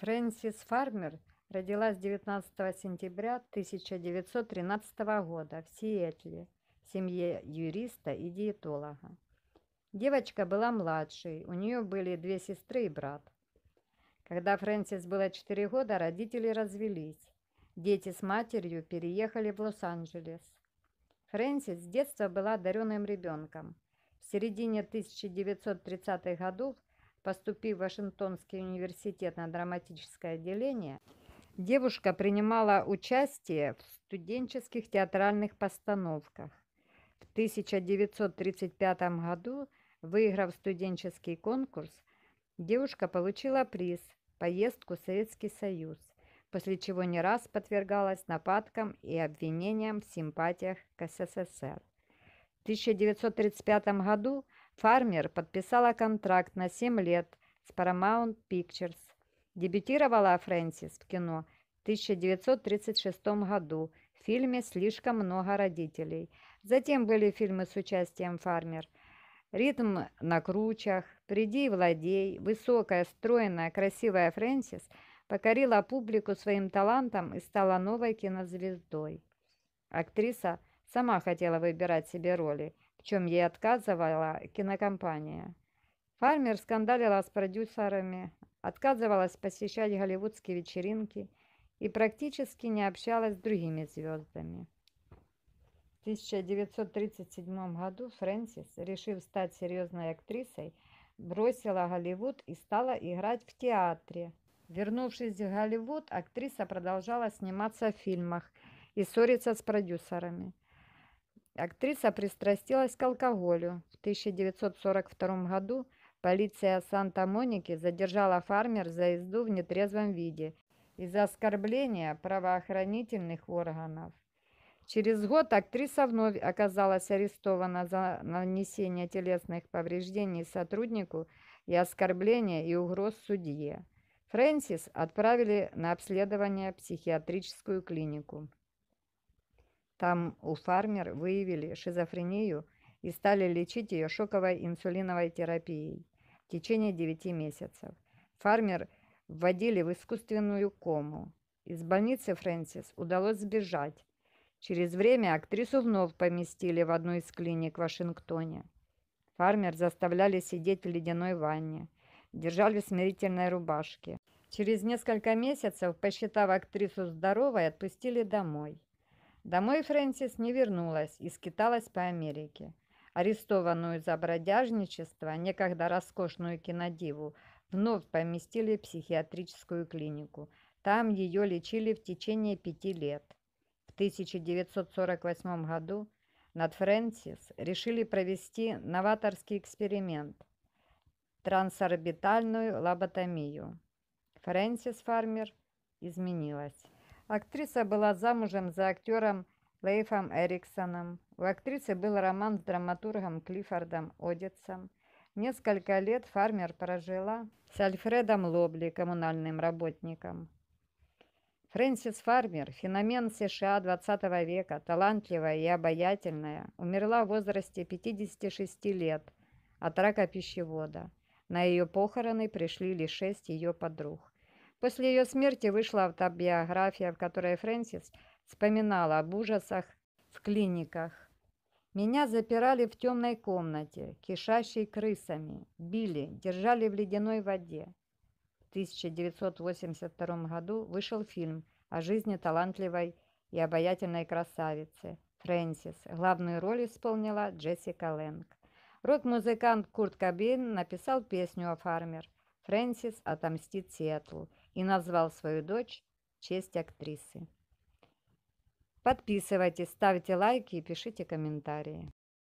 Фрэнсис Фармер родилась 19 сентября 1913 года в Сиэтле в семье юриста и диетолога. Девочка была младшей, у нее были две сестры и брат. Когда Фрэнсис было 4 года, родители развелись. Дети с матерью переехали в Лос-Анджелес. Фрэнсис с детства была одаренным ребенком. В середине 1930-х годов – поступив в Вашингтонский университет на драматическое отделение, девушка принимала участие в студенческих театральных постановках. В 1935 году, выиграв студенческий конкурс, девушка получила приз «Поездку в Советский Союз», после чего не раз подвергалась нападкам и обвинениям в симпатиях к СССР. В 1935 году – Фармер подписала контракт на 7 лет с Paramount Pictures. Дебютировала Фрэнсис в кино в 1936 году в фильме «Слишком много родителей». Затем были фильмы с участием Фармер «Ритм на кручах», «Приди и владей», высокая, стройная, красивая Фрэнсис покорила публику своим талантом и стала новой кинозвездой. Актриса сама хотела выбирать себе роли, чем ей отказывала кинокомпания. Фармер скандалила с продюсерами, отказывалась посещать голливудские вечеринки и практически не общалась с другими звездами. В 1937 году Фрэнсис, решив стать серьезной актрисой, бросила Голливуд и стала играть в театре. Вернувшись в Голливуд, актриса продолжала сниматься в фильмах и ссориться с продюсерами. Актриса пристрастилась к алкоголю. В 1942 году полиция Санта-Моники задержала фармер за езду в нетрезвом виде из-за оскорбления правоохранительных органов. Через год актриса вновь оказалась арестована за нанесение телесных повреждений сотруднику и оскорбление и угроз судье. Фрэнсис отправили на обследование в психиатрическую клинику. Там у фармер выявили шизофрению и стали лечить ее шоковой инсулиновой терапией в течение 9 месяцев. Фармер вводили в искусственную кому. Из больницы Фрэнсис удалось сбежать. Через время актрису вновь поместили в одну из клиник в Вашингтоне. Фармер заставляли сидеть в ледяной ванне. Держали в смирительной рубашке. Через несколько месяцев, посчитав актрису здоровой, отпустили домой. Домой Фрэнсис не вернулась и скиталась по Америке. Арестованную за бродяжничество, некогда роскошную кинодиву, вновь поместили в психиатрическую клинику. Там ее лечили в течение пяти лет. В 1948 году над Фрэнсис решили провести новаторский эксперимент – трансорбитальную лоботомию. Фрэнсис Фармер изменилась. Актриса была замужем за актером Лейфом Эриксоном. У актрисы был роман с драматургом Клиффордом Одетсом. Несколько лет Фармер прожила с Альфредом Лобли, коммунальным работником. Фрэнсис Фармер, феномен США XX века, талантливая и обаятельная, умерла в возрасте 56 лет от рака пищевода. На ее похороны пришли лишь шесть ее подруг. После ее смерти вышла автобиография, в которой Фрэнсис вспоминала об ужасах в клиниках. Меня запирали в темной комнате, кишащей крысами, били, держали в ледяной воде. В 1982 году вышел фильм о жизни талантливой и обаятельной красавицы Фрэнсис. Главную роль исполнила Джессика Лэнг. Рок-музыкант Курт Кобейн написал песню о фармер. Фрэнсис отомстит Сиэтлу и назвал свою дочь в честь актрисы. Подписывайтесь, ставьте лайки и пишите комментарии.